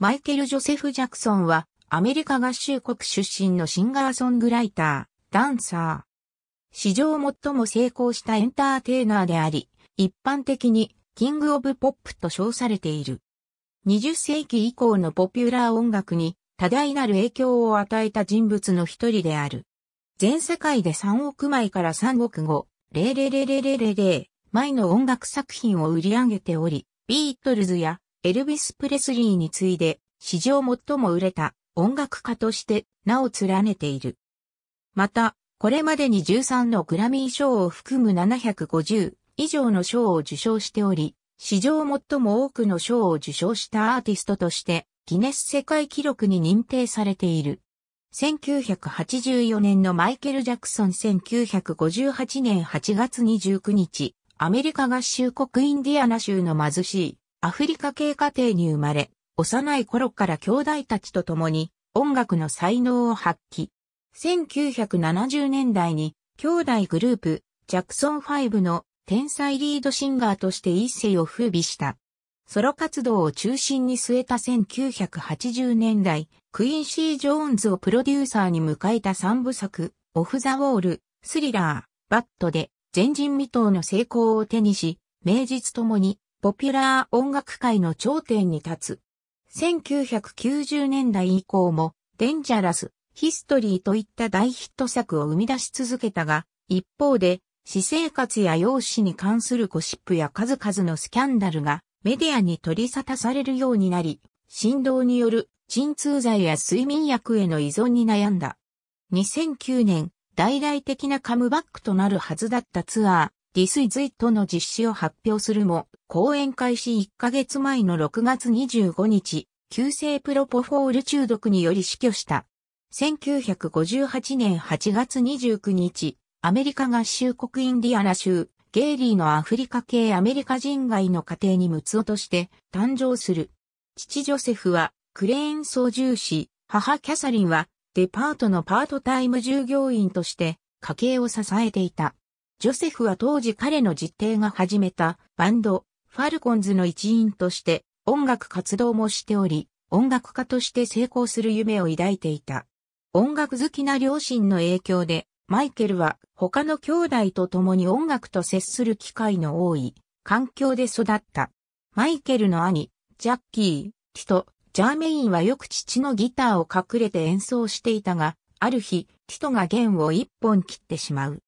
マイケル・ジョセフ・ジャクソンは、アメリカ合衆国出身のシンガーソングライター、ダンサー。史上最も成功したエンターテイナーであり、一般的にキング・オブ・ポップと称されている。20世紀以降のポピュラー音楽に多大なる影響を与えた人物の一人である。全世界で3億枚から3億5、0レ0レ0レ0前の音楽作品を売り上げており、ビートルズやエルビス・プレスリーに次いで、史上最も売れた音楽家として名を連ねている。また、これまでに13のグラミー賞を含む750以上の賞を受賞しており、史上最も多くの賞を受賞したアーティストとして、ギネス世界記録に認定されている。1984年のマイケル・ジャクソン1958年8月29日、アメリカ合衆国インディアナ州の貧しいアフリカ系家庭に生まれ、幼い頃から兄弟たちと共に音楽の才能を発揮。1970年代に兄弟グループジャクソン5の天才リードシンガーとして一世を風靡した。ソロ活動を中心に据えた1980年代、クインシー・ジョーンズをプロデューサーに迎えた三部作、オフ・ザ・ウォール、スリラー、バットで前人未到の成功を手にし、名実ともにポピュラー音楽界の頂点に立つ。1990年代以降も、デンジャラス、ヒストリーといった大ヒット作を生み出し続けたが、一方で、私生活や容姿に関するゴシップや数々のスキャンダルがメディアに取り沙汰されるようになり、振動による鎮痛剤や睡眠薬への依存に悩んだ。2009年、大々的なカムバックとなるはずだったツアー、ディスイズイットの実施を発表するも、講演開始1ヶ月前の6月25日、急性プロポフォール中毒により死去した。1958年8月29日、アメリカ合衆国インディアナ州、ゲイリーのアフリカ系アメリカ人外の家庭に六つ落として誕生する。父ジョセフはクレーン操縦士、母キャサリンはデパートのパートタイム従業員として家計を支えていた。ジョセフは当時彼の実弟が始めたバンド、ファルコンズの一員として音楽活動もしており、音楽家として成功する夢を抱いていた。音楽好きな両親の影響で、マイケルは他の兄弟と共に音楽と接する機会の多い環境で育った。マイケルの兄、ジャッキー、ティト、ジャーメインはよく父のギターを隠れて演奏していたが、ある日、ティトが弦を一本切ってしまう。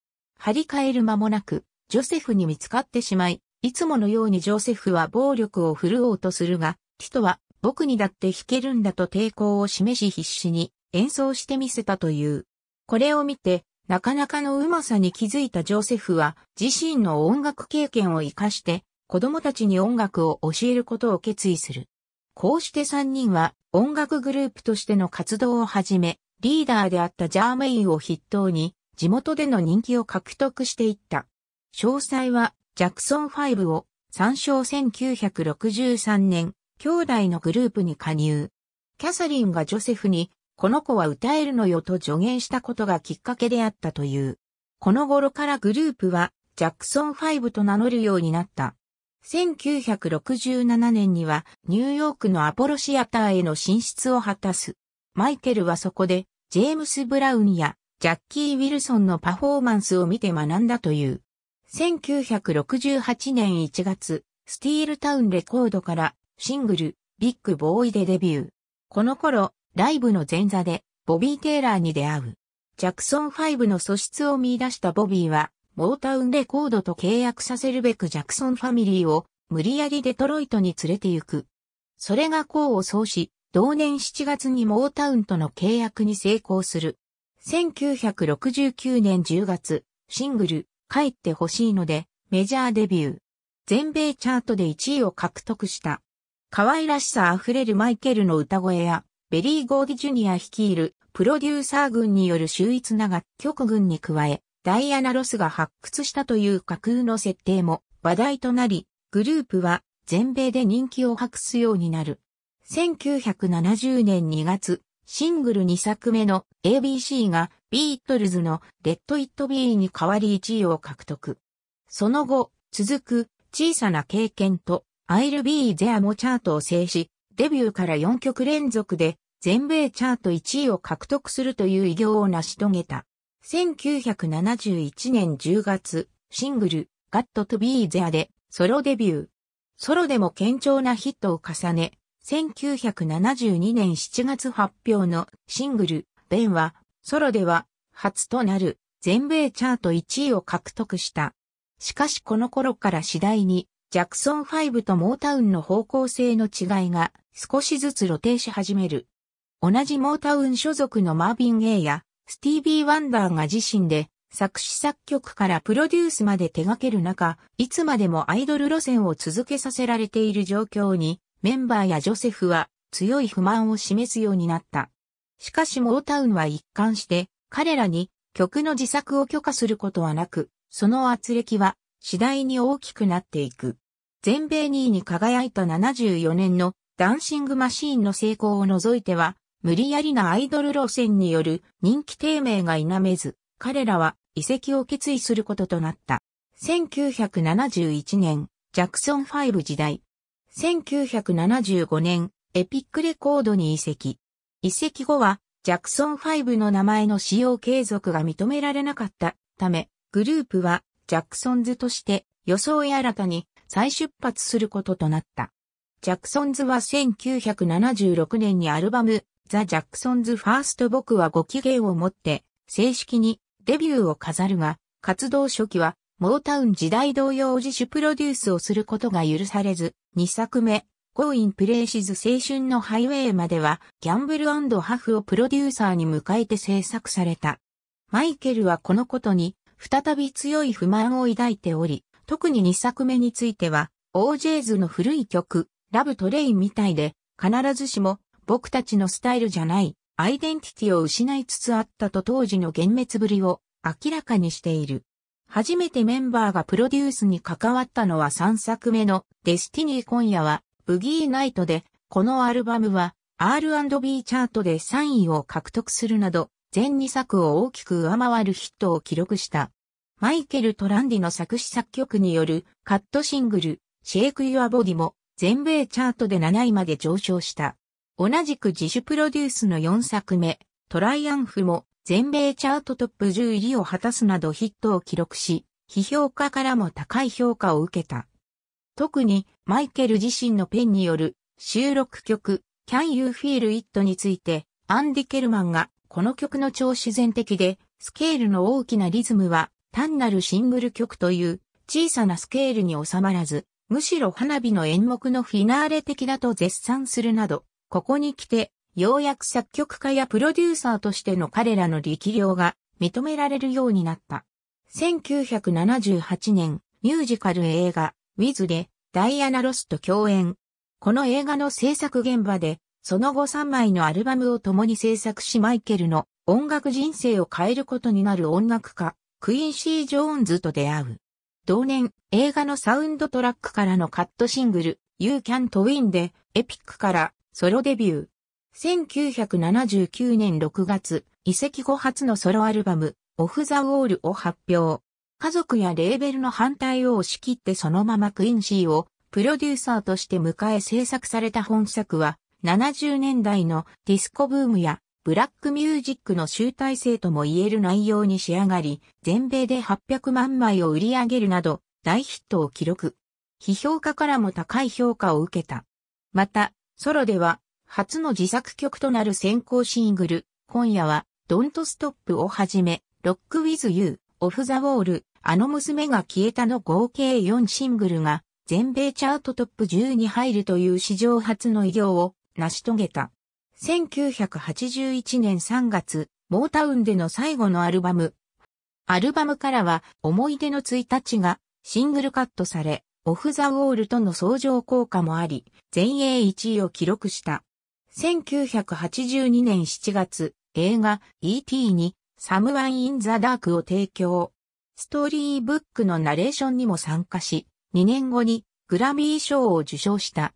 張り替える間もなく、ジョセフに見つかってしまい、いつものようにジョセフは暴力を振るおうとするが、ティトは僕にだって弾けるんだと抵抗を示し必死に演奏してみせたという。これを見て、なかなかのうまさに気づいたジョセフは自身の音楽経験を活かして子供たちに音楽を教えることを決意する。こうして3人は音楽グループとしての活動を始め、リーダーであったジャーメインを筆頭に地元での人気を獲得していった。詳細は、ジャクソン5を参照1963年、兄弟のグループに加入。キャサリンがジョセフに、この子は歌えるのよと助言したことがきっかけであったという。この頃からグループは、ジャクソン5と名乗るようになった。1967年にはニューヨークのアポロシアターへの進出を果たす。マイケルはそこでジェームス・ブラウンやジャッキー・ウィルソンのパフォーマンスを見て学んだという。1968年1月、スティールタウンレコードからシングル、ビッグボーイでデビュー。この頃、ライブの前座で、ボビー・テイラーに出会う。ジャクソン5の素質を見出したボビーは、モータウンレコードと契約させるべくジャクソンファミリーを無理やりデトロイトに連れて行く。それが功を奏し、同年7月にモータウンとの契約に成功する。1969年10月、シングル、帰ってほしいので、メジャーデビュー。全米チャートで1位を獲得した。可愛らしさ溢れるマイケルの歌声や、ベリー・ゴーディ・ジュニア率いるプロデューサー軍による秀逸な楽曲軍に加え、ダイアナ・ロスが発掘したという架空の設定も話題となり、グループは全米で人気を博すようになる。1970年2月、シングル2作目の ABC がビートルズのレッド・イット・ビーに代わり1位を獲得。その後、続く小さな経験と I'll Be There もチャートを制し、デビューから4曲連続で全米チャート1位を獲得するという偉業を成し遂げた。1971年10月、シングル Got to Be There でソロデビュー。ソロでも堅調なヒットを重ね、1972年7月発表のシングル、ベンは、ソロでは、初となる全米チャート1位を獲得した。しかしこの頃から次第に、ジャクソン5とモータウンの方向性の違いが少しずつ露呈し始める。同じモータウン所属のマービン・ゲイやスティービー・ワンダーが自身で作詞作曲からプロデュースまで手掛ける中、いつまでもアイドル路線を続けさせられている状況にメンバーやジョセフは強い不満を示すようになった。しかしモータウンは一貫して彼らに曲の自作を許可することはなく、その圧力は次第に大きくなっていく。全米2位に輝いた74年のダンシングマシーンの成功を除いては、無理やりなアイドル路線による人気低迷が否めず、彼らは遺跡を決意することとなった。1971年、ジャクソン5時代、1975年、エピックレコードに移籍。移籍後は、ジャクソン5の名前の使用継続が認められなかったため、グループは、ジャクソンズとして、予想や新たに再出発することとなった。ジャクソンズは1976年にアルバム、ザ・ジャクソンズ・ファースト僕はご機嫌を持って、正式にデビューを飾るが、活動初期は、モータウン時代同様自主プロデュースをすることが許されず、2作目、Go in Places 青春のハイウェイまでは、ギャンブルハフをプロデューサーに迎えて制作された。マイケルはこのことに、再び強い不満を抱いており、特に2作目については、OJ ズの古い曲、ラブトレインみたいで、必ずしも、僕たちのスタイルじゃない、アイデンティティを失いつつあったと当時の幻滅ぶりを明らかにしている。初めてメンバーがプロデュースに関わったのは3作目のデスティニー今夜はブギーナイトで、このアルバムは R&B チャートで3位を獲得するなど、全2作を大きく上回るヒットを記録した。マイケル・トランディの作詞作曲によるカットシングル、シェイク・ユア・ボディも全米チャートで7位まで上昇した。同じく自主プロデュースの4作目、トライアンフも全米チャートトップ10入りを果たすなどヒットを記録し、批評家からも高い評価を受けた。特にマイケル自身のペンによる収録曲 Can You Feel It についてアンディ・ケルマンがこの曲の超自然的でスケールの大きなリズムは単なるシングル曲という小さなスケールに収まらずむしろ花火の演目のフィナーレ的だと絶賛するなどここに来てようやく作曲家やプロデューサーとしての彼らの力量が認められるようになった。1978年、ミュージカル映画、ウィズで、ダイアナ・ロスと共演。この映画の制作現場で、その後3枚のアルバムを共に制作しマイケルの音楽人生を変えることになる音楽家、クインシー・ジョーンズと出会う。同年、映画のサウンドトラックからのカットシングル、You Can't Win で、エピックからソロデビュー。1979年6月、遺跡後初のソロアルバム、オフ・ザ・ウォールを発表。家族やレーベルの反対を押し切ってそのままクインシーをプロデューサーとして迎え制作された本作は、70年代のディスコブームやブラックミュージックの集大成とも言える内容に仕上がり、全米で800万枚を売り上げるなど、大ヒットを記録。批評家からも高い評価を受けた。また、ソロでは、初の自作曲となる先行シングル、今夜は、ドントストップをはじめ、ロックウィズユー、オフザウォール、あの娘が消えたの合計4シングルが、全米チャートトップ10に入るという史上初の偉業を成し遂げた。1981年3月、モータウンでの最後のアルバム。アルバムからは、思い出の1日が、シングルカットされ、オフザウォールとの相乗効果もあり、全英1位を記録した。1982年7月、映画 E.T. にサムワン・イン・ザ・ダークを提供。ストーリーブックのナレーションにも参加し、2年後にグラミー賞を受賞した。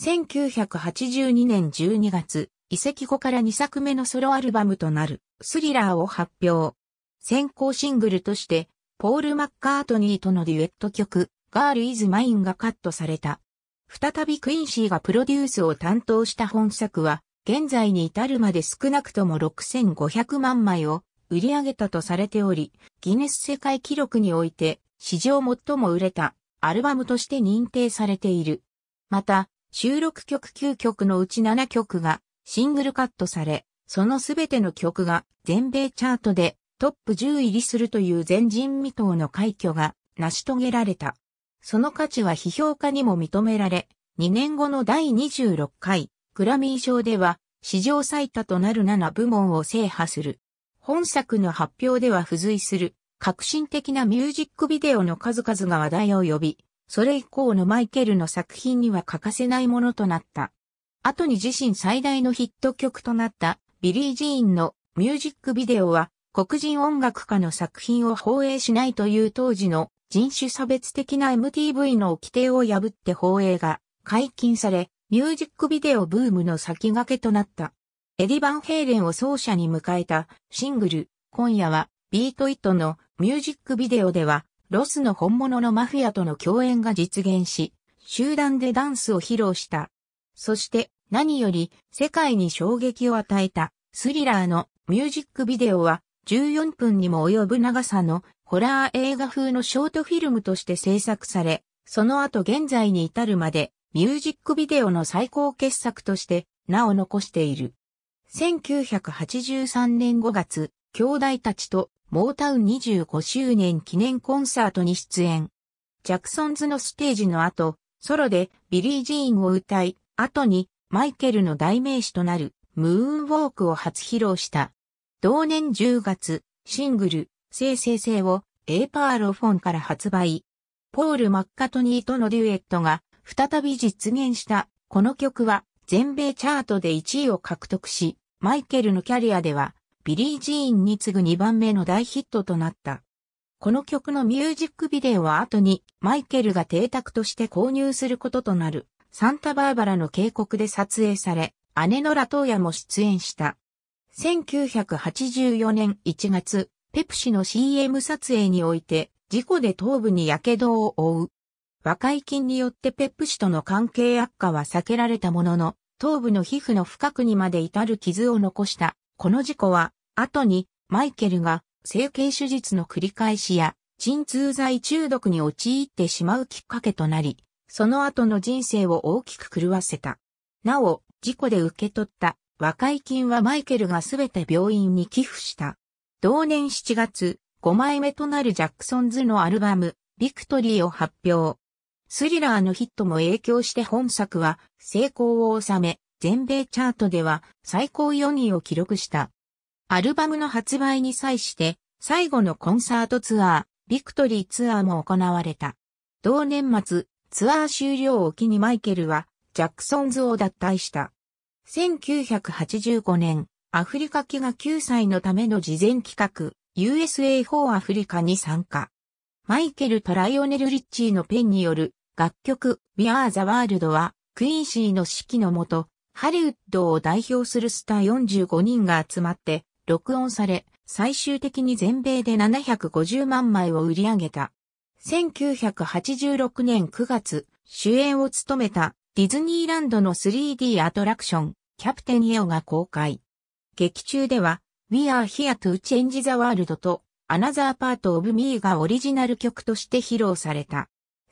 1982年12月、遺跡後から2作目のソロアルバムとなるスリラーを発表。先行シングルとして、ポール・マッカートニーとのデュエット曲、ガール・イズ・マインがカットされた。再びクインシーがプロデュースを担当した本作は、現在に至るまで少なくとも6500万枚を売り上げたとされており、ギネス世界記録において史上最も売れたアルバムとして認定されている。また、収録曲9曲のうち7曲がシングルカットされ、そのすべての曲が全米チャートでトップ10入りするという前人未到の快挙が成し遂げられた。その価値は批評家にも認められ、2年後の第26回グラミー賞では史上最多となる7部門を制覇する。本作の発表では付随する革新的なミュージックビデオの数々が話題を呼び、それ以降のマイケルの作品には欠かせないものとなった。後に自身最大のヒット曲となったビリー・ジーンのミュージックビデオは黒人音楽家の作品を放映しないという当時の人種差別的な MTV の規定を破って放映が解禁され、ミュージックビデオブームの先駆けとなった。エディ・バンヘイレンを奏者に迎えたシングル、今夜はビート・イットのミュージックビデオでは、ロスの本物のマフィアとの共演が実現し、集団でダンスを披露した。そして何より世界に衝撃を与えたスリラーのミュージックビデオは14分にも及ぶ長さのホラー映画風のショートフィルムとして制作され、その後現在に至るまでミュージックビデオの最高傑作として名を残している。1983年5月、兄弟たちとモータウン25周年記念コンサートに出演。ジャクソンズのステージの後、ソロでビリー・ジーンを歌い、後にマイケルの代名詞となるムーンウォークを初披露した。同年10月、シングル、生生生をエーパーロフォンから発売。ポール・マッカトニーとのデュエットが再び実現したこの曲は全米チャートで1位を獲得し、マイケルのキャリアではビリー・ジーンに次ぐ2番目の大ヒットとなった。この曲のミュージックビデオは後にマイケルが邸宅として購入することとなるサンタバーバラの渓谷で撮影され、姉のラトーヤも出演した。1984年1月、ペプシの CM 撮影において、事故で頭部に火傷を負う。和解金によってペプシとの関係悪化は避けられたものの、頭部の皮膚の深くにまで至る傷を残した。この事故は、後に、マイケルが、整形手術の繰り返しや、鎮痛剤中毒に陥ってしまうきっかけとなり、その後の人生を大きく狂わせた。なお、事故で受け取った和解金はマイケルがすべて病院に寄付した。同年7月、5枚目となるジャクソンズのアルバム、ビクトリーを発表。スリラーのヒットも影響して本作は成功を収め、全米チャートでは最高4位を記録した。アルバムの発売に際して最後のコンサートツアー、ビクトリーツアーも行われた。同年末、ツアー終了を機にマイケルはジャクソンズを脱退した。1985年、アフリカ飢が救済のための事前企画、USA 4アフリカに参加。マイケルトライオネル・リッチーのペンによる楽曲 We Are the World は、クイーンシーの指揮のもと、ハリウッドを代表するスター45人が集まって録音され、最終的に全米で750万枚を売り上げた。1986年9月、主演を務めたディズニーランドの 3D アトラクション、キャプテンイエオが公開。劇中では、We are here to change the world と Another Part of Me がオリジナル曲として披露された。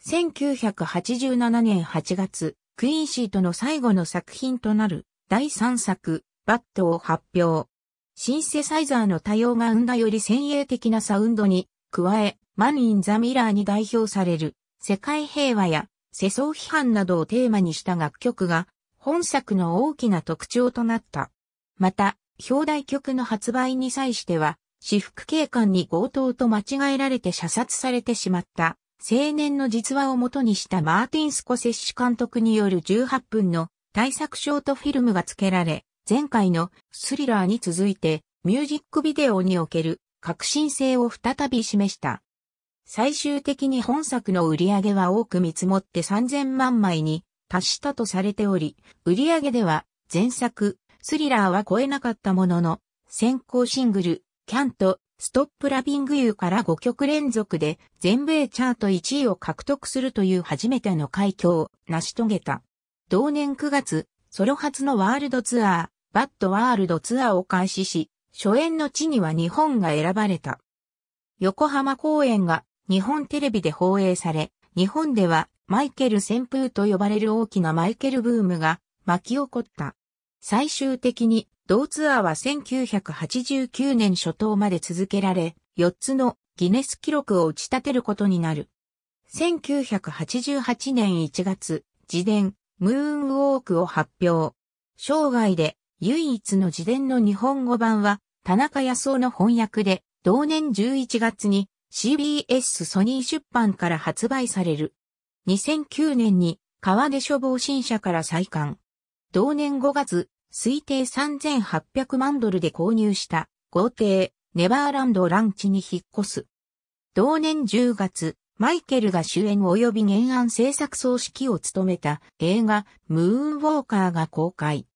1987年8月、クインシーとの最後の作品となる第3作、バットを発表。シンセサイザーの多様が生んだより先鋭的なサウンドに、加え、マ e m ン・ザ・ミラーに代表される、世界平和や世相批判などをテーマにした楽曲が、本作の大きな特徴となった。また、表題曲の発売に際しては、私服警官に強盗と間違えられて射殺されてしまった青年の実話を元にしたマーティン・スコセッシ監督による18分の大作ショートフィルムが付けられ、前回のスリラーに続いてミュージックビデオにおける革新性を再び示した。最終的に本作の売り上げは多く見積もって3000万枚に達したとされており、売り上げでは前作スリラーは超えなかったものの、先行シングル、キャント、ストップラビングユーから5曲連続で全米チャート1位を獲得するという初めての快挙を成し遂げた。同年9月、ソロ初のワールドツアー、バッドワールドツアーを開始し、初演の地には日本が選ばれた。横浜公演が日本テレビで放映され、日本ではマイケル旋風と呼ばれる大きなマイケルブームが巻き起こった。最終的に同ツアーは1989年初頭まで続けられ、4つのギネス記録を打ち立てることになる。1988年1月、自伝、ムーンウォークを発表。生涯で唯一の自伝の日本語版は、田中康夫の翻訳で、同年11月に CBS ソニー出版から発売される。2009年に川出処防新社から再刊。同年5月、推定3800万ドルで購入した豪邸、ネバーランドランチに引っ越す。同年10月、マイケルが主演及び原案制作総指揮を務めた映画、ムーンウォーカーが公開。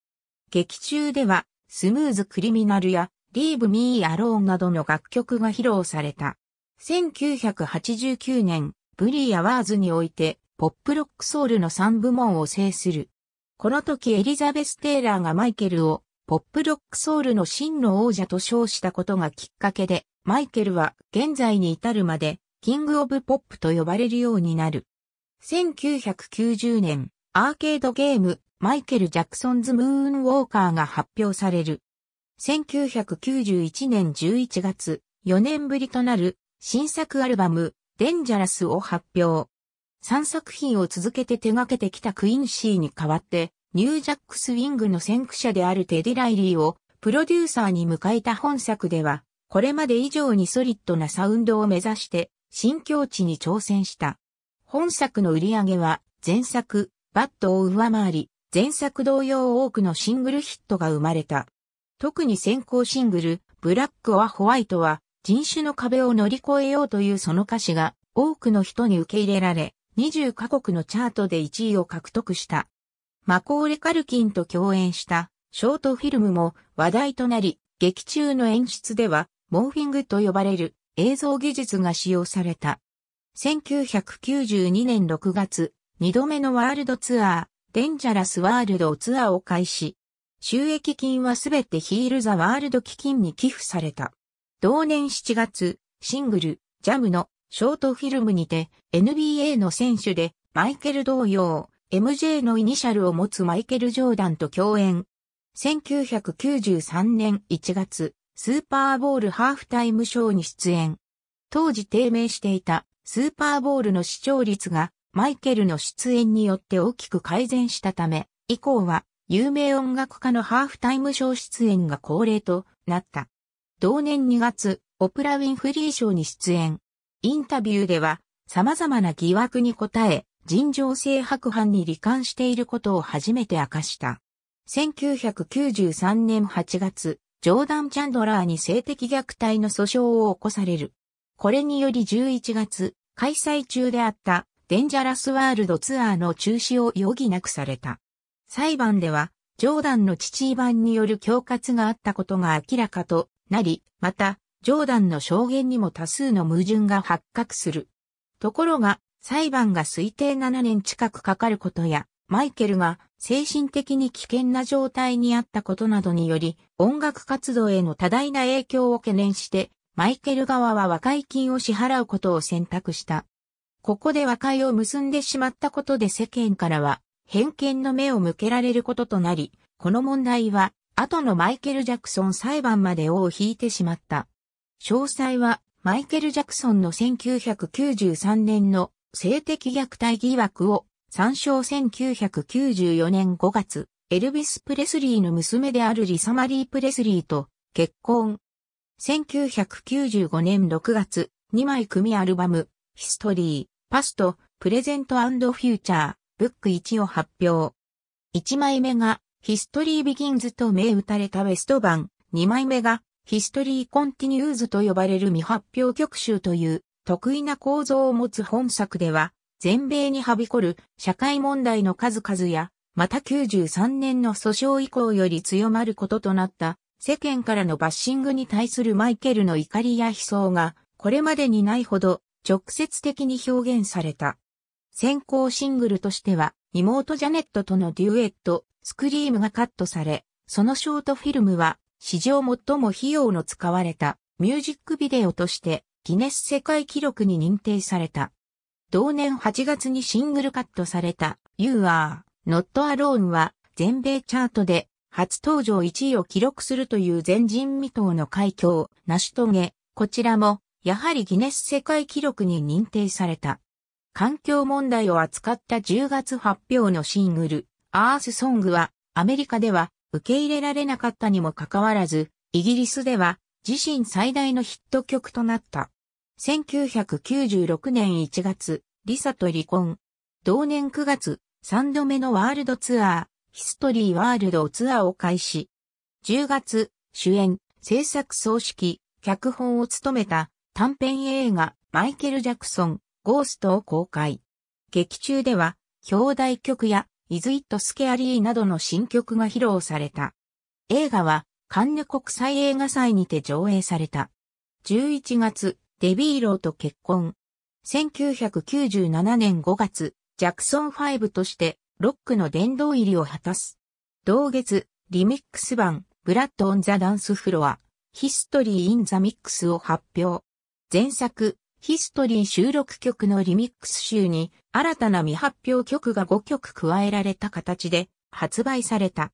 劇中では、スムーズ・クリミナルや、リーブ・ミー・アローンなどの楽曲が披露された。1989年、ブリー・アワーズにおいて、ポップロックソウルの3部門を制する、この時エリザベス・テイラーがマイケルをポップロックソウルの真の王者と称したことがきっかけで、マイケルは現在に至るまでキング・オブ・ポップと呼ばれるようになる。1990年、アーケードゲーム、マイケル・ジャクソンズ・ムーン・ウォーカーが発表される。1991年11月、4年ぶりとなる新作アルバム、デンジャラスを発表。3作品を続けて手掛けてきたクインシーに代わって、ニュージャックスウィングの先駆者であるテディ・ライリーをプロデューサーに迎えた本作では、これまで以上にソリッドなサウンドを目指して新境地に挑戦した。本作の売り上げは前作、バッドを上回り、前作同様多くのシングルヒットが生まれた。特に先行シングル、ブラック・はホワイトは人種の壁を乗り越えようというその歌詞が多くの人に受け入れられ、20カ国のチャートで1位を獲得した。マコーレ・カルキンと共演したショートフィルムも話題となり、劇中の演出ではモーフィングと呼ばれる映像技術が使用された。1992年6月、2度目のワールドツアー、デンジャラスワールドツアーを開始。収益金はすべてヒールザワールド基金に寄付された。同年7月、シングル、ジャムのショートフィルムにて NBA の選手でマイケル同様、MJ のイニシャルを持つマイケル・ジョーダンと共演。1993年1月、スーパーボールハーフタイムショーに出演。当時低迷していたスーパーボールの視聴率がマイケルの出演によって大きく改善したため、以降は有名音楽家のハーフタイムショー出演が恒例となった。同年2月、オプラ・ウィンフリーショーに出演。インタビューでは様々な疑惑に答え、尋常性白斑に罹患していることを初めて明かした。1993年8月、ジョーダン・チャンドラーに性的虐待の訴訟を起こされる。これにより11月、開催中であったデンジャラスワールドツアーの中止を余儀なくされた。裁判では、ジョーダンの父イバンによる恐喝があったことが明らかとなり、また、ジョーダンの証言にも多数の矛盾が発覚する。ところが、裁判が推定7年近くかかることや、マイケルが精神的に危険な状態にあったことなどにより、音楽活動への多大な影響を懸念して、マイケル側は和解金を支払うことを選択した。ここで和解を結んでしまったことで世間からは、偏見の目を向けられることとなり、この問題は、後のマイケル・ジャクソン裁判まで尾を引いてしまった。詳細はマイケル・ジャクソンの1993年の性的虐待疑惑を参照1994年5月、エルビス・プレスリーの娘であるリサ・マリー・プレスリーと結婚。1995年6月、2枚組アルバム、ヒストリー、パスト、プレゼントフューチャー、ブック1を発表。1枚目が、ヒストリービギンズと銘打たれたベスト版、2枚目が、ヒストリー・コンティニューズと呼ばれる未発表曲集という得意な構造を持つ本作では、全米にはびこる社会問題の数々や、また93年の訴訟以降より強まることとなった世間からのバッシングに対するマイケルの怒りや悲壮がこれまでにないほど直接的に表現された。先行シングルとしては妹ジャネットとのデュエットスクリームがカットされ、そのショートフィルムは史上最も費用の使われたミュージックビデオとしてギネス世界記録に認定された。同年8月にシングルカットされた You Are Not Alone は全米チャートで初登場1位を記録するという前人未到の快挙を成し遂げ、こちらもやはりギネス世界記録に認定された。環境問題を扱った10月発表のシングル、アースソングはアメリカでは受け入れられなかったにもかかわらず、イギリスでは自身最大のヒット曲となった。1996年1月、リサと離婚。同年9月、3度目のワールドツアー、ヒストリーワールドツアーを開始。10月、主演、制作総指揮、脚本を務めた短編映画、マイケル・ジャクソン、ゴーストを公開。劇中では、表題曲やイズイットスケアリーなどの新曲が披露された。映画は、カンヌ国際映画祭にて上映された。11月、デビーローと結婚。1997年5月、ジャクソン5としてロックの殿堂入りを果たす。同月、リミックス版、ブラッド・オン・ザ・ダンス・フロア、ヒストリー・イン・ザ・ミックスを発表。前作、ヒストリー収録曲のリミックス集に、新たな未発表曲が5曲加えられた形で発売された。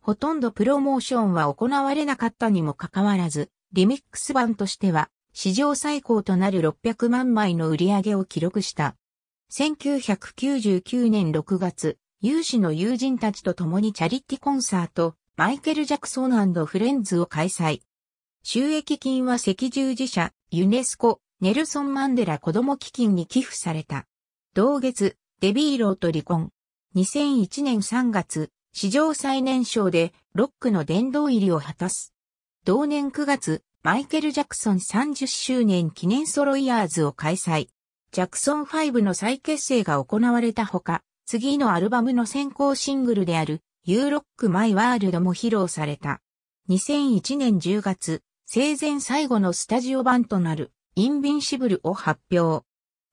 ほとんどプロモーションは行われなかったにもかかわらず、リミックス版としては史上最高となる600万枚の売り上げを記録した。1999年6月、有志の友人たちと共にチャリティコンサート、マイケル・ジャクソンフレンズを開催。収益金は赤十字社、ユネスコ、ネルソン・マンデラ子供基金に寄付された。同月、デビーローと離婚。2001年3月、史上最年少でロックの殿堂入りを果たす。同年9月、マイケル・ジャクソン30周年記念ソロイヤーズを開催。ジャクソン5の再結成が行われたほか、次のアルバムの先行シングルである、ユーロック・マイ・ワールドも披露された。2001年10月、生前最後のスタジオ版となる、インビンシブルを発表。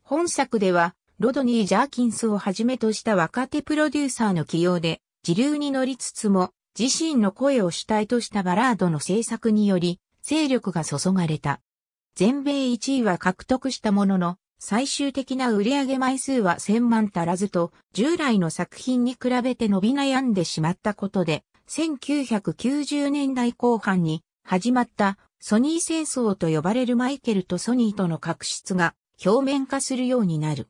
本作では、ロドニー・ジャーキンスをはじめとした若手プロデューサーの起用で、時流に乗りつつも、自身の声を主体としたバラードの制作により、勢力が注がれた。全米1位は獲得したものの、最終的な売上枚数は1000万足らずと、従来の作品に比べて伸び悩んでしまったことで、1990年代後半に始まったソニー戦争と呼ばれるマイケルとソニーとの確執が表面化するようになる。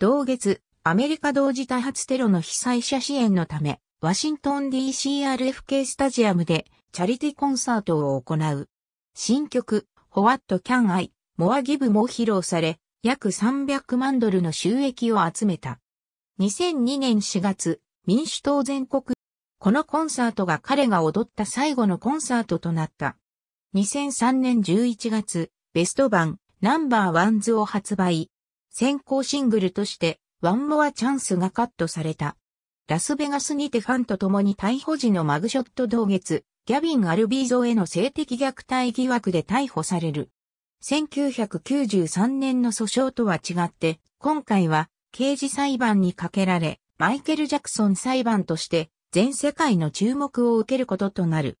同月、アメリカ同時多発テロの被災者支援のため、ワシントン DCRFK スタジアムでチャリティコンサートを行う。新曲、ホワット・キャン・アイ・モア・ギブも披露され、約300万ドルの収益を集めた。2002年4月、民主党全国。このコンサートが彼が踊った最後のコンサートとなった。2003年11月、ベスト版、ナンバーワンズを発売。先行シングルとして、ワンモアチャンスがカットされた。ラスベガスにてファンと共に逮捕時のマグショット同月、ギャビン・アルビーゾへの性的虐待疑惑で逮捕される。1993年の訴訟とは違って、今回は刑事裁判にかけられ、マイケル・ジャクソン裁判として全世界の注目を受けることとなる。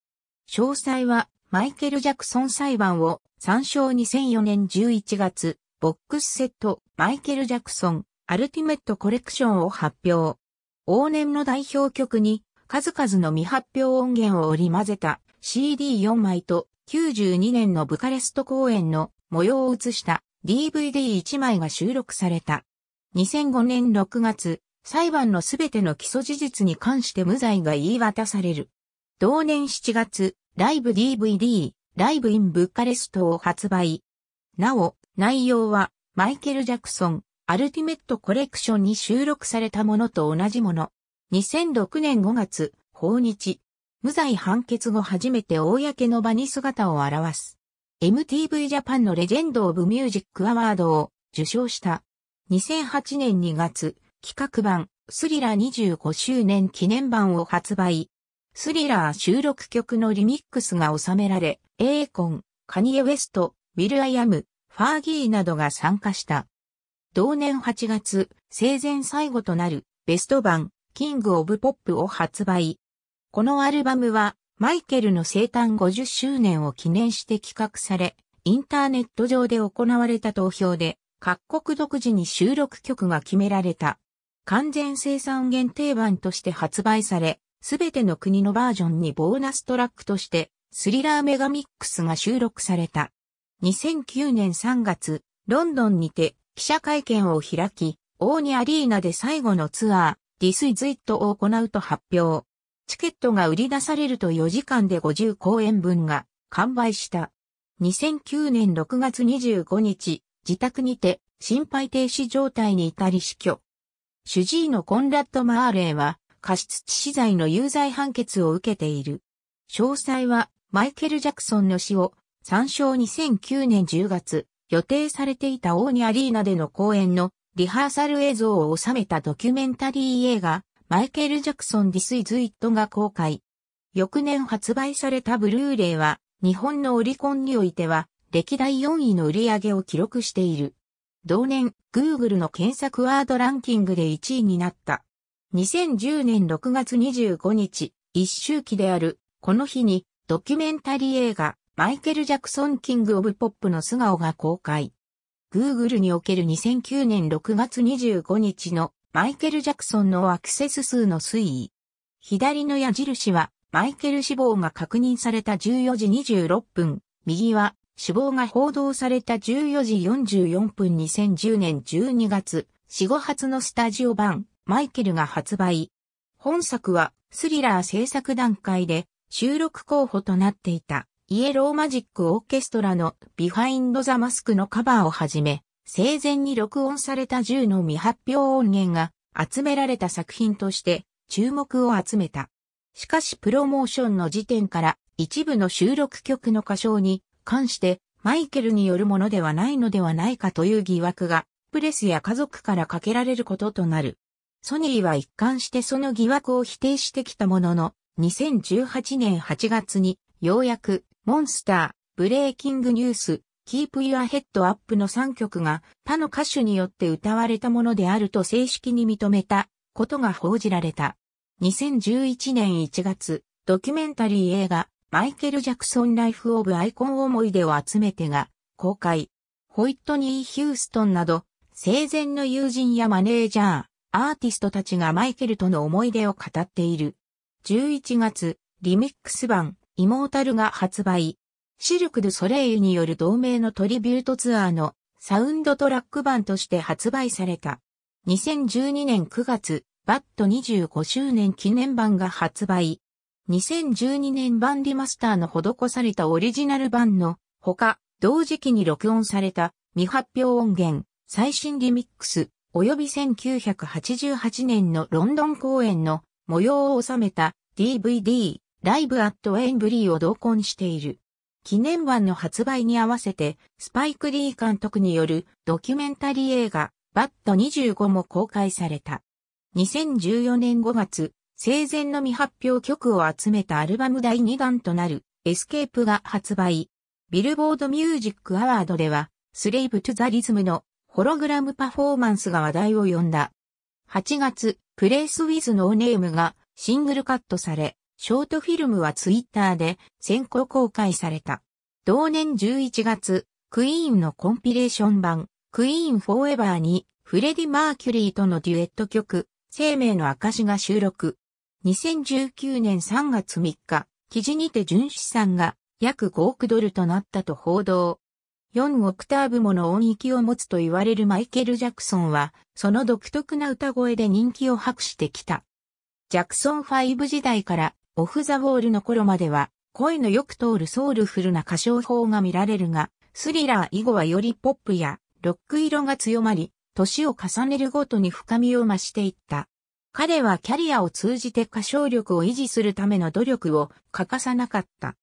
詳細はマイケル・ジャクソン裁判を参照2004年11月、ボックスセットマイケル・ジャクソン、アルティメット・コレクションを発表。往年の代表曲に、数々の未発表音源を織り交ぜた CD4 枚と92年のブカレスト公演の模様を映した DVD1 枚が収録された。2005年6月、裁判のすべての基礎事実に関して無罪が言い渡される。同年7月、ライブ DVD、ライブインブカレストを発売。なお、内容はマイケル・ジャクソン、アルティメットコレクションに収録されたものと同じもの。2006年5月、訪日。無罪判決後初めて公の場に姿を現す。MTV ジャパンのレジェンド・オブ・ミュージック・アワードを受賞した。2008年2月、企画版、スリラー25周年記念版を発売。スリラー収録曲のリミックスが収められ、エーコン、カニエ・ウェスト、ウィル・アイアム、ファーギーなどが参加した。同年8月、生前最後となるベスト版、キング・オブ・ポップを発売。このアルバムは、マイケルの生誕50周年を記念して企画され、インターネット上で行われた投票で、各国独自に収録曲が決められた。完全生産限定版として発売され、すべての国のバージョンにボーナストラックとして、スリラーメガミックスが収録された。2009年3月、ロンドンにて記者会見を開き、オーニアリーナで最後のツアー、ディスイズイットを行うと発表。チケットが売り出されると4時間で50公演分が完売した。2009年6月25日、自宅にて心肺停止状態に至り死去。主治医のコンラッド・マーレーは過失致死罪の有罪判決を受けている。詳細はマイケル・ジャクソンの死を参照2009年10月、予定されていた大にアリーナでの公演のリハーサル映像を収めたドキュメンタリー映画、マイケル・ジャクソン・ディス・イズ・イットが公開。翌年発売されたブルーレイは、日本のオリコンにおいては、歴代4位の売り上げを記録している。同年、Google の検索ワードランキングで1位になった。2010年6月25日、一周期である、この日に、ドキュメンタリー映画、マイケル・ジャクソン・キング・オブ・ポップの素顔が公開。Google における2009年6月25日のマイケル・ジャクソンのアクセス数の推移。左の矢印はマイケル死亡が確認された14時26分、右は死亡が報道された14時44分2010年12月、4、5発のスタジオ版、マイケルが発売。本作はスリラー制作段階で収録候補となっていた。イエローマジックオーケストラのビハインドザマスクのカバーをはじめ、生前に録音された銃の未発表音源が集められた作品として注目を集めた。しかしプロモーションの時点から一部の収録曲の歌唱に関してマイケルによるものではないのではないかという疑惑がプレスや家族からかけられることとなる。ソニーは一貫してその疑惑を否定してきたものの2018年8月にようやくモンスター、ブレイキングニュース、キープユアヘッドアップの3曲が他の歌手によって歌われたものであると正式に認めたことが報じられた。2011年1月、ドキュメンタリー映画、マイケル・ジャクソン・ライフ・オブ・アイコン思い出を集めてが、公開。ホイットニー・ヒューストンなど、生前の友人やマネージャー、アーティストたちがマイケルとの思い出を語っている。11月、リミックス版、イモータルが発売。シルク・ドゥ・ソレイユによる同名のトリビュートツアーのサウンドトラック版として発売された。2012年9月、バット25周年記念版が発売。2012年版リマスターの施されたオリジナル版の他、同時期に録音された未発表音源、最新リミックス、及び1988年のロンドン公演の模様を収めた DVD、ライブ・アット・エンブリーを同梱している。記念版の発売に合わせて、スパイク・リー監督によるドキュメンタリー映画、バット25も公開された。2014年5月、生前の未発表曲を集めたアルバム第2弾となる、エスケープが発売。ビルボード・ミュージック・アワードでは、スレイブ・トゥ・ザ・リズムのホログラムパフォーマンスが話題を呼んだ。8月、プレイス・ウィズ・ノーネームがシングルカットされ、ショートフィルムはツイッターで先行公開された。同年11月、クイーンのコンピレーション版、クイーンフォーエバーにフレディ・マーキュリーとのデュエット曲、生命の証が収録。2019年3月3日、記事にて純資産が約5億ドルとなったと報道。4オクターブもの音域を持つと言われるマイケル・ジャクソンは、その独特な歌声で人気を博してきた。ジャクソン5時代からオフザウォールの頃までは、声のよく通るソウルフルな歌唱法が見られるが、スリラー以後はよりポップやロック色が強まり、年を重ねるごとに深みを増していった。彼はキャリアを通じて歌唱力を維持するための努力を欠かさなかった。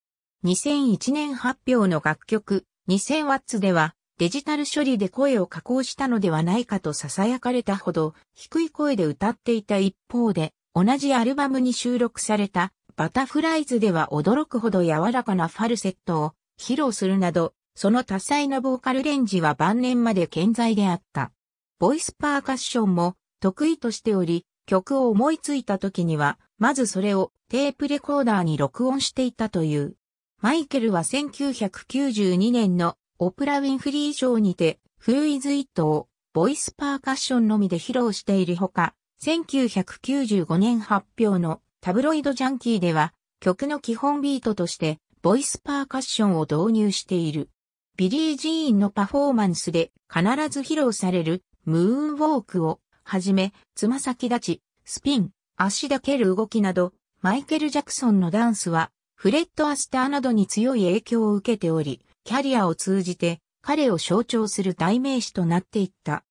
2001年発表の楽曲 2000W ではデジタル処理で声を加工したのではないかと囁かれたほど低い声で歌っていた一方で同じアルバムに収録されたバタフライズでは驚くほど柔らかなファルセットを披露するなど、その多彩なボーカルレンジは晩年まで健在であった。ボイスパーカッションも得意としており、曲を思いついた時には、まずそれをテープレコーダーに録音していたという。マイケルは1992年のオプラ・ウィンフリー賞にて、Who is It をボイスパーカッションのみで披露しているほか、1995年発表のタブロイドジャンキーでは曲の基本ビートとしてボイスパーカッションを導入している。ビリー・ジーンのパフォーマンスで必ず披露されるムーンウォークをはじめ、つま先立ち、スピン、足だける動きなど、マイケル・ジャクソンのダンスは、フレッド・アスターなどに強い影響を受けており、キャリアを通じて彼を象徴する代名詞となっていった。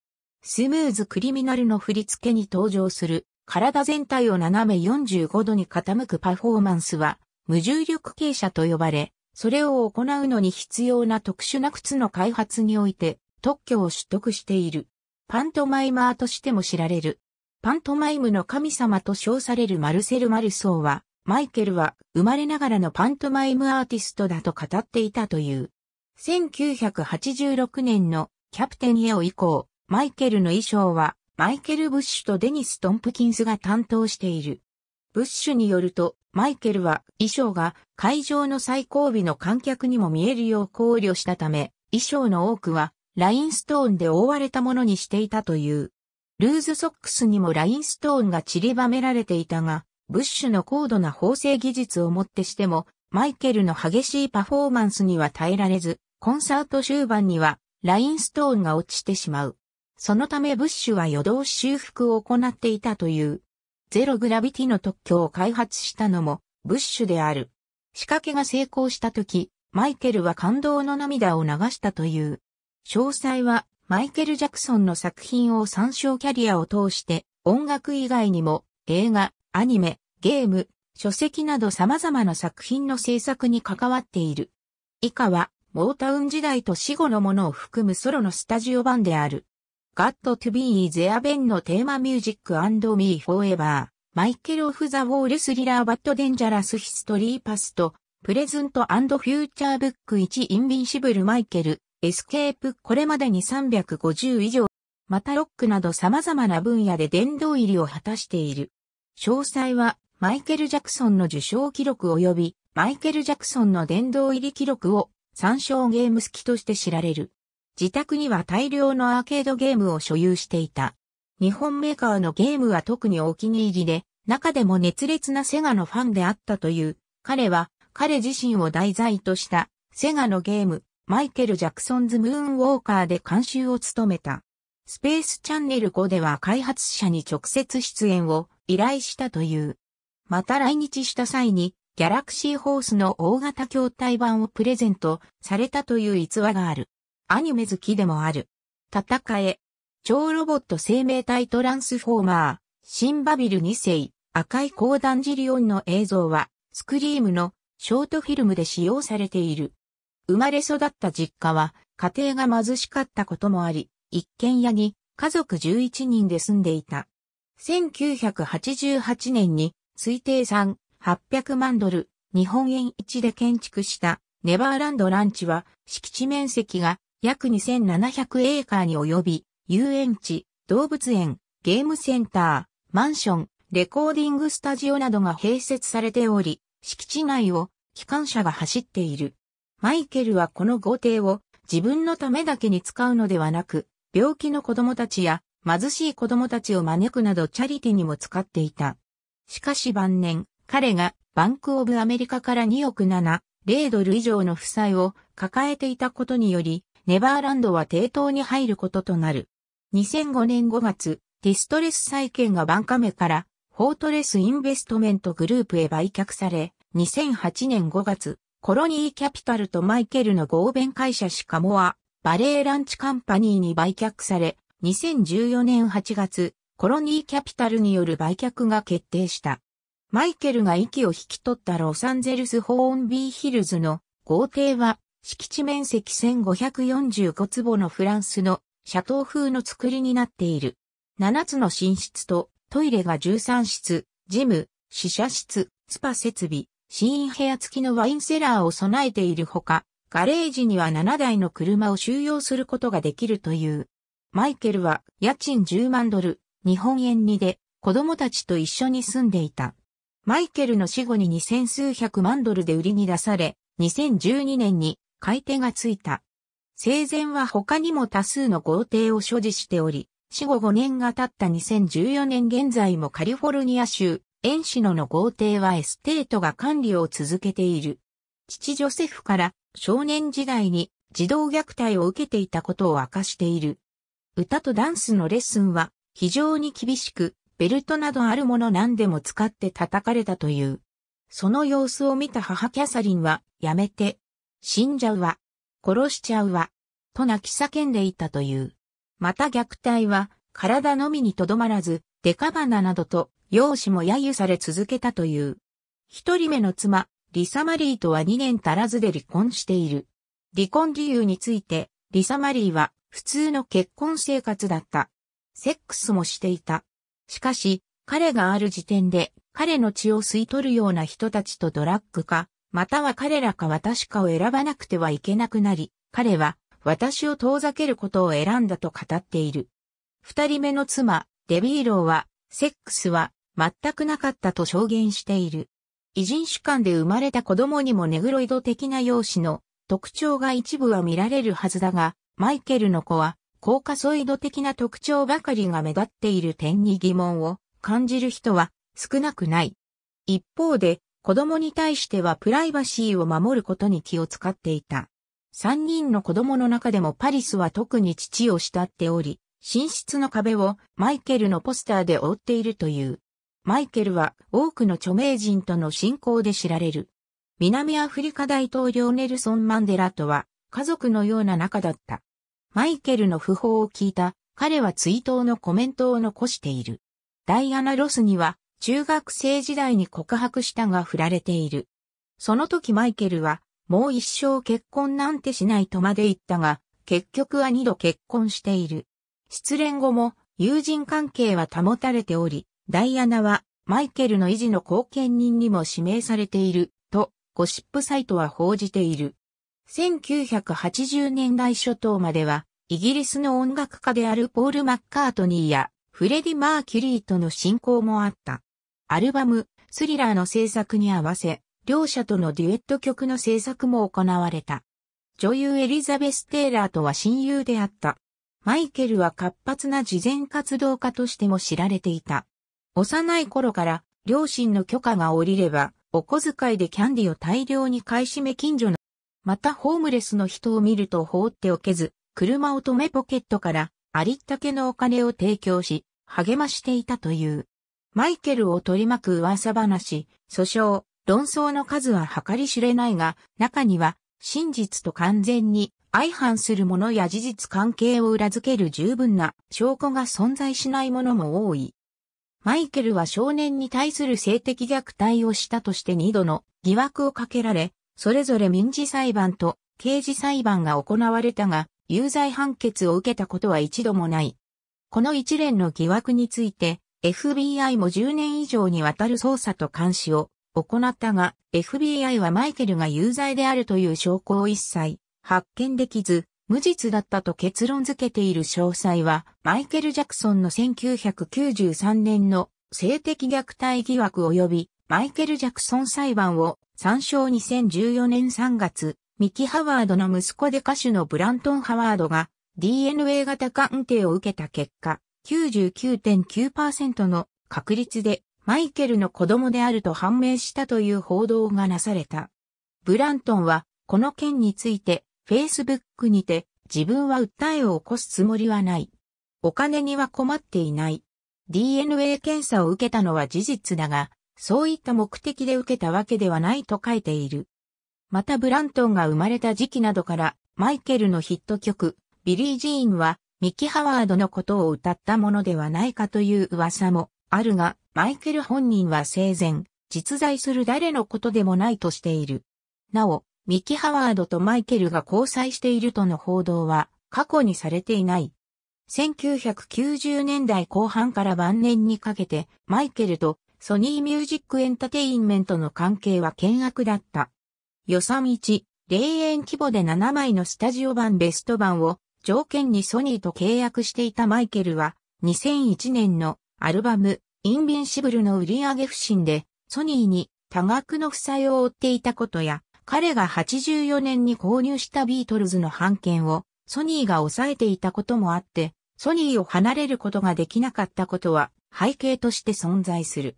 スムーズ・クリミナルの振り付けに登場する体全体を斜め45度に傾くパフォーマンスは、無重力傾斜と呼ばれ、それを行うのに必要な特殊な靴の開発において特許を取得している。パントマイマーとしても知られる。パントマイムの神様と称されるマルセル・マルソーは、マイケルは生まれながらのパントマイムアーティストだと語っていたという。1986年のキャプテンエオ以降、マイケルの衣装はマイケル・ブッシュとデニス・トンプキンスが担当している。ブッシュによると、マイケルは衣装が会場の最後尾の観客にも見えるよう考慮したため、衣装の多くはラインストーンで覆われたものにしていたという。ルーズソックスにもラインストーンが散りばめられていたが、ブッシュの高度な縫製技術をもってしても、マイケルの激しいパフォーマンスには耐えられず、コンサート終盤にはラインストーンが落ちてしまう。そのためブッシュは夜通し修復を行っていたという。ゼログラビティの特許を開発したのもブッシュである。仕掛けが成功した時、マイケルは感動の涙を流したという。詳細はマイケル・ジャクソンの作品を参照キャリアを通して音楽以外にも映画、アニメ、ゲーム、書籍など様々な作品の制作に関わっている。以下はモータウン時代と死後のものを含むソロのスタジオ版である。g o t to be there ben のテーマミュージック me forever マイケル・オフ・ザ・ウォール・スリラー・バッド・デンジャラス・ヒストリー・パスト、プレゼント・アンド・フューチャー・ブック 1・ インビンシブル・マイケル、エスケープこれまでに350以上、またロックなど様々な分野で殿堂入りを果たしている。詳細は、マイケル・ジャクソンの受賞記録及び、マイケル・ジャクソンの殿堂入り記録を参照ゲーム好きとして知られる。自宅には大量のアーケードゲームを所有していた。日本メーカーのゲームは特にお気に入りで、中でも熱烈なセガのファンであったという、彼は彼自身を題材としたセガのゲーム、マイケル・ジャクソンズ・ムーン・ウォーカーで監修を務めた。スペースチャンネル5では開発者に直接出演を依頼したという。また来日した際に、ギャラクシーホースの大型筐体版をプレゼントされたという逸話がある。アニメ好きでもある。戦え。超ロボット生命体トランスフォーマー、シンバビル2世、赤い高段ジリオンの映像は、スクリームのショートフィルムで使用されている。生まれ育った実家は、家庭が貧しかったこともあり、一軒家に家族11人で住んでいた。1988年に推定3 800万ドル、日本円1で建築したネバーランドランチは敷地面積が約2700エーカーに及び、遊園地、動物園、ゲームセンター、マンション、レコーディングスタジオなどが併設されており、敷地内を機関車が走っている。マイケルはこの豪邸を自分のためだけに使うのではなく、病気の子供たちや貧しい子供たちを招くなどチャリティにも使っていた。しかし晩年、彼がバンクオブアメリカから2億7、0ドル以上の負債を抱えていたことにより、ネバーランドは抵当に入ることとなる。2005年5月、ディストレス債券がバンカメからフォートレスインベストメントグループへ売却され、2008年5月、コロニーキャピタルとマイケルの合弁会社シカモア、バレーランチカンパニーに売却され、2014年8月、コロニーキャピタルによる売却が決定した。マイケルが息を引き取ったロサンゼルスホーンビーヒルズの豪邸は敷地面積1545坪のフランスのシャトー風の作りになっている。7つの寝室とトイレが13室、ジム、試写室、スパ設備、シーン部屋付きのワインセラーを備えているほか、ガレージには7台の車を収容することができるという。マイケルは家賃10万ドル、日本円にで子供たちと一緒に住んでいた。マイケルの死後に2000数百万ドルで売りに出され、2012年に買い手がついた。生前は他にも多数の豪邸を所持しており、死後5年が経った2014年現在もカリフォルニア州、エンシノの豪邸はエステートが管理を続けている。父ジョセフから少年時代に児童虐待を受けていたことを明かしている。歌とダンスのレッスンは非常に厳しく、ベルトなどあるもの何でも使って叩かれたという。その様子を見た母キャサリンは、やめて、死んじゃうわ、殺しちゃうわ、と泣き叫んでいたという。また虐待は、体のみにとどまらず、デカバナなどと、容姿も揶揄され続けたという。一人目の妻、リサマリーとは2年足らずで離婚している。離婚理由について、リサマリーは普通の結婚生活だった。セックスもしていた。しかし、彼がある時点で彼の血を吸い取るような人たちとドラッグ化、または彼らか私かを選ばなくてはいけなくなり、彼は私を遠ざけることを選んだと語っている。二人目の妻、デビーローは、セックスは全くなかったと証言している。異人種間で生まれた子供にもネグロイド的な容姿の特徴が一部は見られるはずだが、マイケルの子は、高カソイド的な特徴ばかりが目立っている点に疑問を感じる人は少なくない。一方で、子供に対してはプライバシーを守ることに気を使っていた。三人の子供の中でもパリスは特に父を慕っており、寝室の壁をマイケルのポスターで覆っているという。マイケルは多くの著名人との信仰で知られる。南アフリカ大統領ネルソン・マンデラとは家族のような仲だった。マイケルの訃報を聞いた彼は追悼のコメントを残している。ダイアナ・ロスには中学生時代に告白したが振られている。その時マイケルは、もう一生結婚なんてしないとまで言ったが、結局は二度結婚している。失恋後も友人関係は保たれており、ダイアナはマイケルの維持の貢献人にも指名されているとゴシップサイトは報じている。1980年代初頭まではイギリスの音楽家であるポール・マッカートニーやフレディ・マーキュリーとの親交もあった。アルバム、スリラーの制作に合わせ、両者とのデュエット曲の制作も行われた。女優エリザベス・テイラーとは親友であった。マイケルは活発な慈善活動家としても知られていた。幼い頃から両親の許可が下りれば、お小遣いでキャンディを大量に買い占め近所の、またホームレスの人を見ると放っておけず、車を止めポケットからありったけのお金を提供し、励ましていたという。マイケルを取り巻く噂話、訴訟、論争の数は計り知れないが、中には真実と完全に相反するものや事実関係を裏付ける十分な証拠が存在しないものも多い。マイケルは少年に対する性的虐待をしたとして二度の疑惑をかけられ、それぞれ民事裁判と刑事裁判が行われたが、有罪判決を受けたことは一度もない。この一連の疑惑について、FBI も10年以上にわたる捜査と監視を行ったが、FBI はマイケルが有罪であるという証拠を一切発見できず、無実だったと結論付けている詳細は、マイケル・ジャクソンの1993年の性的虐待疑惑及び、マイケル・ジャクソン裁判を参照2014年3月、ミキ・ハワードの息子で歌手のブラントン・ハワードが DNA 型鑑定を受けた結果、99.9%の確率でマイケルの子供であると判明したという報道がなされた。ブラントンはこの件について Facebook にて自分は訴えを起こすつもりはない。お金には困っていない。DNA 検査を受けたのは事実だが、そういった目的で受けたわけではないと書いている。またブラントンが生まれた時期などから、マイケルのヒット曲、ビリー・ジーンはミキ・ハワードのことを歌ったものではないかという噂もあるが、マイケル本人は生前、実在する誰のことでもないとしている。なお、ミキ・ハワードとマイケルが交際しているとの報道は過去にされていない。1990年代後半から晩年にかけて、マイケルとソニーミュージックエンタテインメントの関係は険悪だった。予算1、霊園規模で7枚のスタジオ版ベスト版を条件にソニーと契約していたマイケルは、2001年のアルバム、インビンシブルの売上不振で、ソニーに多額の負債を負っていたことや、彼が84年に購入したビートルズの版権をソニーが抑えていたこともあって、ソニーを離れることができなかったことは背景として存在する。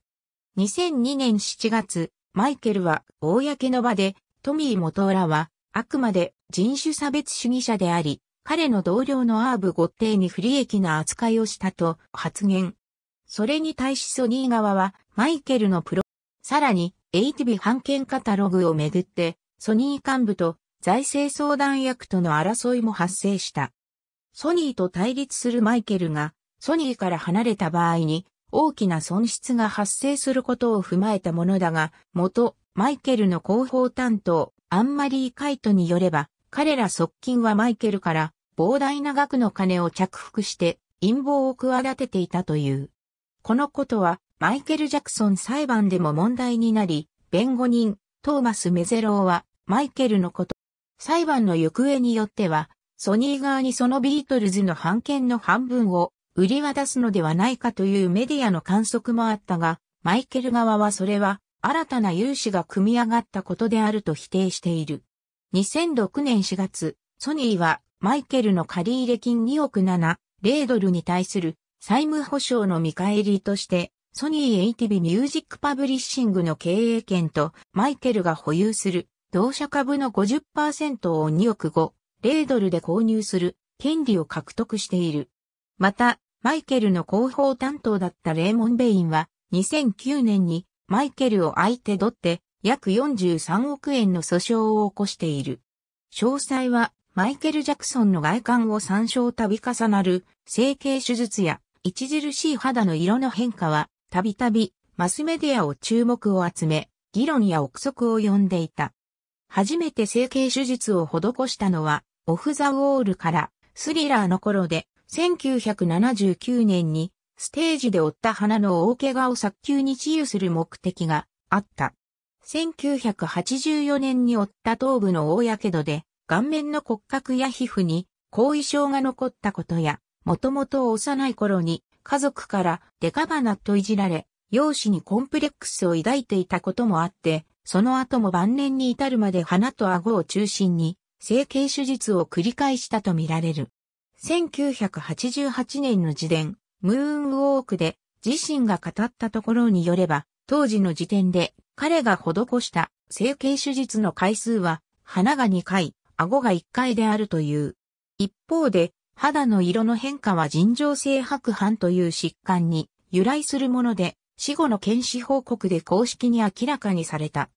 2002年7月、マイケルは公の場でトミー元浦はあくまで人種差別主義者であり、彼の同僚のアーブ・ゴッテイに不利益な扱いをしたと発言。それに対しソニー側は、マイケルのプロ、さらに、ATV 版権カタログをめぐって、ソニー幹部と財政相談役との争いも発生した。ソニーと対立するマイケルが、ソニーから離れた場合に、大きな損失が発生することを踏まえたものだが、元、マイケルの広報担当、アンマリー・カイトによれば、彼ら側近はマイケルから膨大な額の金を着服して陰謀を企てていたという。このことはマイケル・ジャクソン裁判でも問題になり、弁護人トーマス・メゼローはマイケルのこと、裁判の行方によっては、ソニー側にそのビートルズの版権の半分を売り渡すのではないかというメディアの観測もあったが、マイケル側はそれは新たな融資が組み上がったことであると否定している。2006年4月、ソニーはマイケルの借入金2億7、0ドルに対する債務保証の見返りとして、ソニー ATV ミュージックパブリッシングの経営権とマイケルが保有する同社株の50%を2億5、0ドルで購入する権利を獲得している。また、マイケルの広報担当だったレーモン・ベインは2009年にマイケルを相手取って約43億円の訴訟を起こしている。詳細は、マイケル・ジャクソンの外観を参照度重なる、整形手術や、著しい肌の色の変化は、たびたび、マスメディアを注目を集め、議論や憶測を呼んでいた。初めて整形手術を施したのは、オフ・ザ・ウォールからスリラーの頃で、1979年にステージで負った花の大怪我を早急に治癒する目的があった。1984年に負った頭部の大けどで、顔面の骨格や皮膚に後遺症が残ったことや、もともと幼い頃に家族からデカバナといじられ、容姿にコンプレックスを抱いていたこともあって、その後も晩年に至るまで鼻と顎を中心に整形手術を繰り返したとみられる。1988年の自伝、ムーンウォークで自身が語ったところによれば、当時の時点で彼が施した整形手術の回数は、鼻が2回、顎が1回であるという。一方で、肌の色の変化は尋常性白斑という疾患に由来するもので、死後の検視報告で公式に明らかにされた。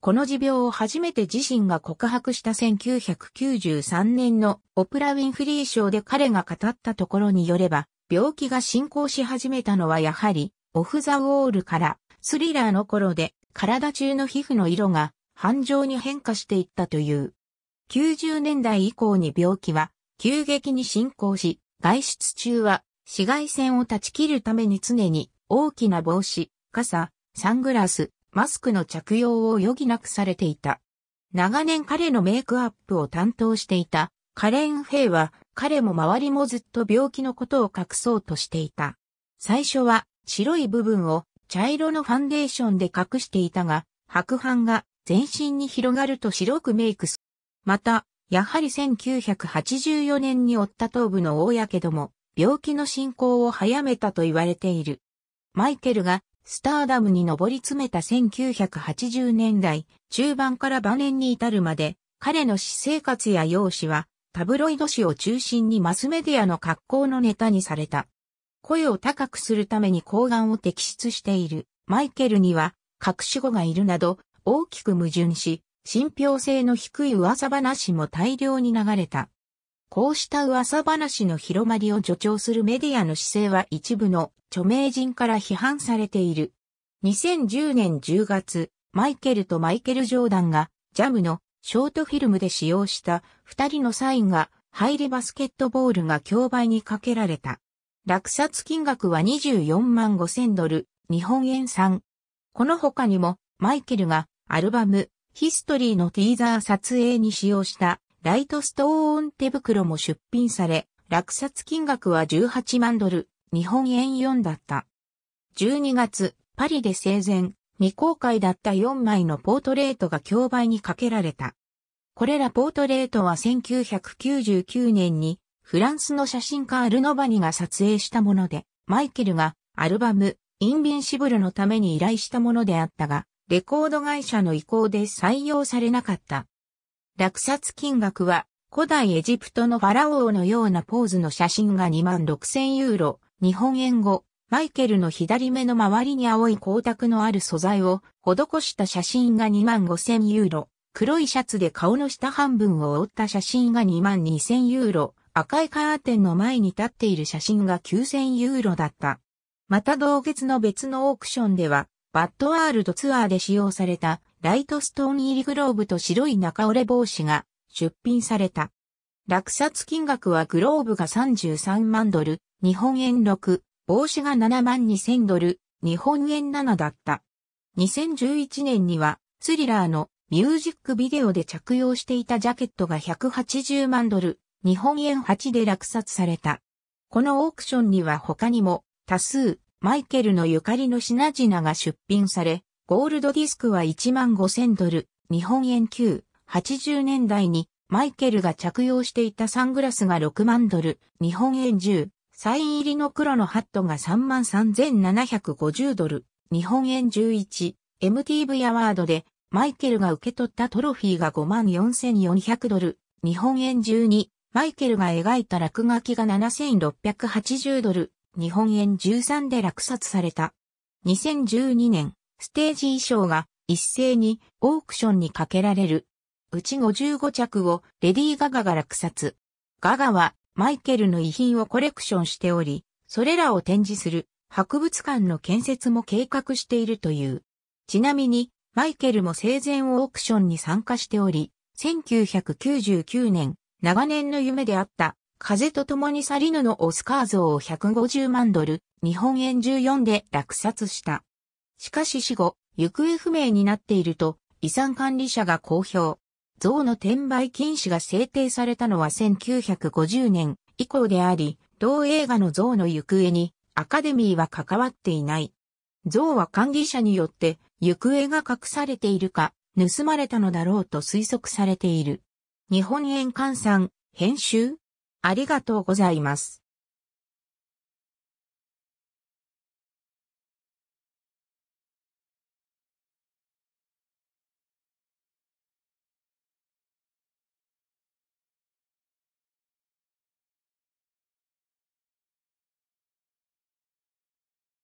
この持病を初めて自身が告白した1993年のオプラ・ウィンフリー賞で彼が語ったところによれば、病気が進行し始めたのはやはり、オフ・ザ・ウォールからスリラーの頃で体中の皮膚の色が半常に変化していったという。90年代以降に病気は急激に進行し、外出中は紫外線を断ち切るために常に大きな帽子、傘、サングラス、マスクの着用を余儀なくされていた。長年彼のメイクアップを担当していたカレン・フェイは彼も周りもずっと病気のことを隠そうとしていた。最初は白い部分を茶色のファンデーションで隠していたが、白斑が全身に広がると白くメイクす。また、やはり1984年に負った頭部の大やけども、病気の進行を早めたと言われている。マイケルがスターダムに上り詰めた1980年代中盤から晩年に至るまで、彼の私生活や容姿はタブロイド紙を中心にマスメディアの格好のネタにされた。声を高くするために睾丸を摘出しているマイケルには隠し子がいるなど大きく矛盾し、信憑性の低い噂話も大量に流れた。こうした噂話の広まりを助長するメディアの姿勢は一部の著名人から批判されている。2010年10月、マイケルとマイケル・ジョーダンがジャムのショートフィルムで使用した二人のサインが入りバスケットボールが競売にかけられた。落札金額は24万5千ドル、日本円3。この他にも、マイケルがアルバム、ヒストリーのティーザー撮影に使用したライトストーン手袋も出品され、落札金額は18万ドル、日本円4だった。12月、パリで生前、未公開だった4枚のポートレートが競売にかけられた。これらポートレートは1999年にフランスの写真家アルノバニが撮影したもので、マイケルがアルバム、インビンシブルのために依頼したものであったが、レコード会社の意向で採用されなかった。落札金額は、古代エジプトのファラオのようなポーズの写真が2万6000ユーロ、日本円後、マイケルの左目の周りに青い光沢のある素材を施した写真が2万5000ユーロ、黒いシャツで顔の下半分を覆った写真が2万2000ユーロ、赤いカーテンの前に立っている写真が9000ユーロだった。また同月の別のオークションでは、バッドワールドツアーで使用されたライトストーン入りグローブと白い中折れ帽子が出品された。落札金額はグローブが33万ドル、日本円6、帽子が7万2000ドル、日本円7だった。2011年には、スリラーのミュージックビデオで着用していたジャケットが180万ドル、日本円8で落札された。このオークションには他にも多数マイケルのゆかりの品々が出品され、ゴールドディスクは1万5000ドル、日本円9、80年代にマイケルが着用していたサングラスが6万ドル、日本円10、サイン入りの黒のハットが3万3750ドル、日本円11、MTV アワードでマイケルが受け取ったトロフィーが5万4400ドル、日本円12、マイケルが描いた落書きが7680ドル、日本円13で落札された。2012年、ステージ衣装が一斉にオークションにかけられる。うち55着をレディー・ガガが落札。ガガはマイケルの遺品をコレクションしており、それらを展示する博物館の建設も計画しているという。ちなみに、マイケルも生前オークションに参加しており、1999年、長年の夢であった、風と共に去りぬのオスカー像を150万ドル、日本円14で落札した。しかし死後、行方不明になっていると、遺産管理者が公表。像の転売禁止が制定されたのは1950年以降であり、同映画の像の行方にアカデミーは関わっていない。像は管理者によって行方が隠されているか、盗まれたのだろうと推測されている。日本円換算、編集ありがとうございます。